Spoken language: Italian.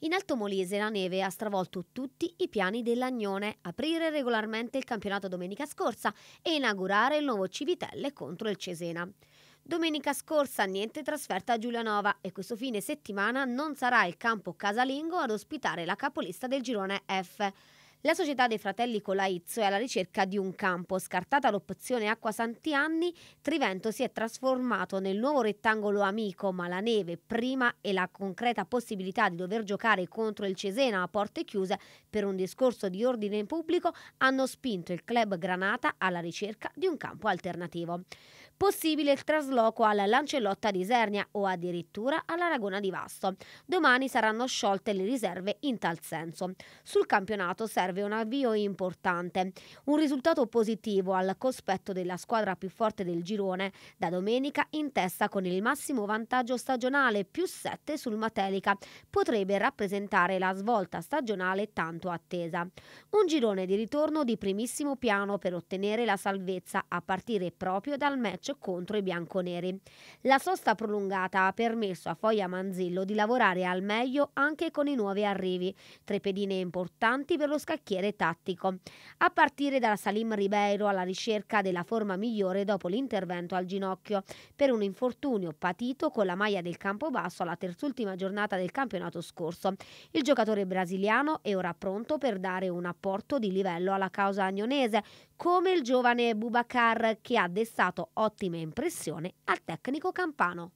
In Alto Molise la neve ha stravolto tutti i piani dell'Agnone, aprire regolarmente il campionato domenica scorsa e inaugurare il nuovo Civitelle contro il Cesena. Domenica scorsa niente trasferta a Giulianova e questo fine settimana non sarà il campo casalingo ad ospitare la capolista del girone F. La società dei fratelli Colaizzo è alla ricerca di un campo. Scartata l'opzione Acqua Anni, Trivento si è trasformato nel nuovo rettangolo amico, ma la neve prima e la concreta possibilità di dover giocare contro il Cesena a porte chiuse per un discorso di ordine pubblico hanno spinto il club Granata alla ricerca di un campo alternativo. Possibile il trasloco alla Lancellotta di Isernia o addirittura all'Aragona di Vasto. Domani saranno sciolte le riserve in tal senso. Sul campionato serve grave, un avvio importante. Un risultato positivo al cospetto della squadra più forte del girone, da domenica in testa con il massimo vantaggio stagionale più 7 sul Matelica, potrebbe rappresentare la svolta stagionale tanto attesa. Un girone di ritorno di primissimo piano per ottenere la salvezza a partire proprio dal match contro i bianconeri. La sosta prolungata ha permesso a Foglia Manzillo di lavorare al meglio anche con i nuovi arrivi, tre pedine importanti per lo scacchiere scacchiere tattico, a partire da Salim Ribeiro alla ricerca della forma migliore dopo l'intervento al ginocchio per un infortunio patito con la maglia del Campobasso alla terzultima giornata del campionato scorso. Il giocatore brasiliano è ora pronto per dare un apporto di livello alla causa agnonese, come il giovane Bubacar che ha destato ottime impressioni al tecnico campano.